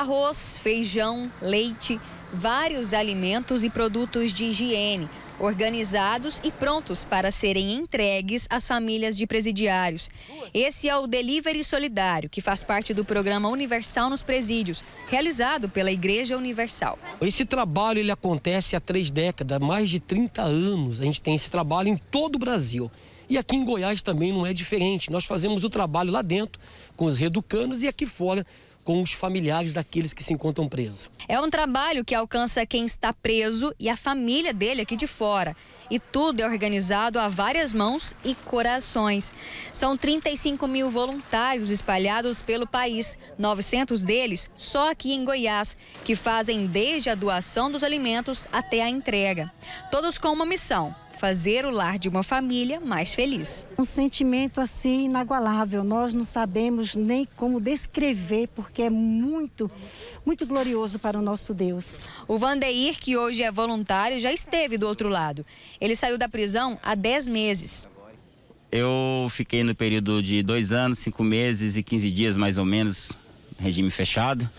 arroz, feijão, leite, vários alimentos e produtos de higiene, organizados e prontos para serem entregues às famílias de presidiários. Esse é o Delivery Solidário, que faz parte do programa Universal nos Presídios, realizado pela Igreja Universal. Esse trabalho ele acontece há três décadas, mais de 30 anos. A gente tem esse trabalho em todo o Brasil. E aqui em Goiás também não é diferente. Nós fazemos o trabalho lá dentro com os reeducandos e aqui fora com os familiares daqueles que se encontram presos. É um trabalho que alcança quem está preso e a família dele aqui de fora. E tudo é organizado a várias mãos e corações. São 35 mil voluntários espalhados pelo país, 900 deles só aqui em Goiás, que fazem desde a doação dos alimentos até a entrega. Todos com uma missão: fazer o lar de uma família mais feliz. Um sentimento assim inagualável. Nós não sabemos nem como descrever, porque é muito, muito glorioso para o nosso Deus. O Vandeir, que hoje é voluntário, já esteve do outro lado. Ele saiu da prisão há 10 meses. Eu fiquei no período de dois anos, cinco meses e 15 dias mais ou menos, regime fechado.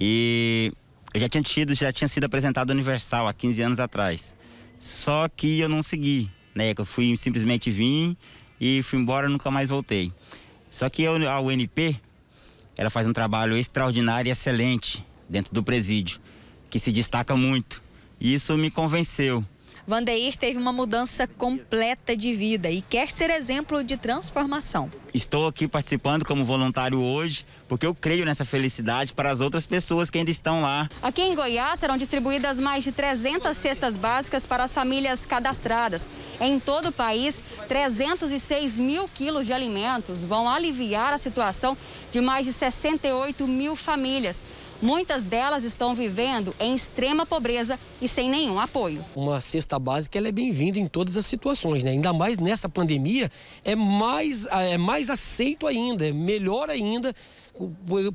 E eu já tinha tido, já tinha sido apresentado universal há 15 anos atrás. Só que eu não segui, né? Eu fui simplesmente vim e fui embora, nunca mais voltei. Só que eu, a UNP, ela faz um trabalho extraordinário e excelente dentro do presídio, que se destaca muito. E isso me convenceu. Vandeir teve uma mudança completa de vida e quer ser exemplo de transformação. Estou aqui participando como voluntário hoje, porque eu creio nessa felicidade para as outras pessoas que ainda estão lá. Aqui em Goiás serão distribuídas mais de 300 cestas básicas para as famílias cadastradas. Em todo o país, 306 mil quilos de alimentos vão aliviar a situação de mais de 68 mil famílias. Muitas delas estão vivendo em extrema pobreza e sem nenhum apoio. Uma cesta básica é bem-vinda em todas as situações, né? ainda mais nessa pandemia, é mais, é mais aceito ainda, é melhor ainda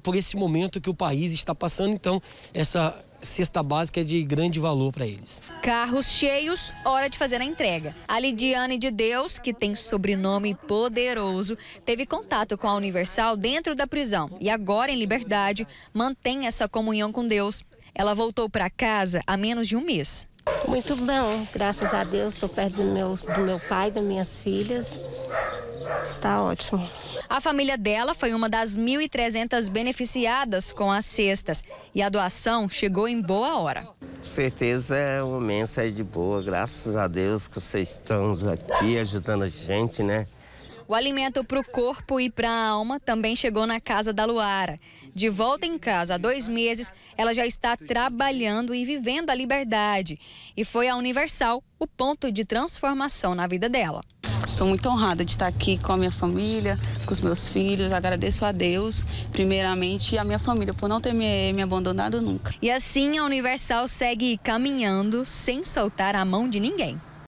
por esse momento que o país está passando. Então, essa cesta básica é de grande valor para eles. Carros cheios, hora de fazer a entrega. A Lidiane de Deus, que tem sobrenome poderoso, teve contato com a Universal dentro da prisão e agora em liberdade mantém essa comunhão com Deus. Ela voltou para casa há menos de um mês. Muito bom, graças a Deus, estou perto do meu, do meu pai, das minhas filhas está ótimo. A família dela foi uma das 1.300 beneficiadas com as cestas e a doação chegou em boa hora. Com certeza é uma mensagem de boa, graças a Deus que vocês estão aqui ajudando a gente, né? O alimento para o corpo e para a alma também chegou na casa da Luara. De volta em casa há dois meses, ela já está trabalhando e vivendo a liberdade. E foi a Universal o ponto de transformação na vida dela. Estou muito honrada de estar aqui com a minha família, com os meus filhos. Agradeço a Deus, primeiramente, e a minha família por não ter me, me abandonado nunca. E assim a Universal segue caminhando sem soltar a mão de ninguém.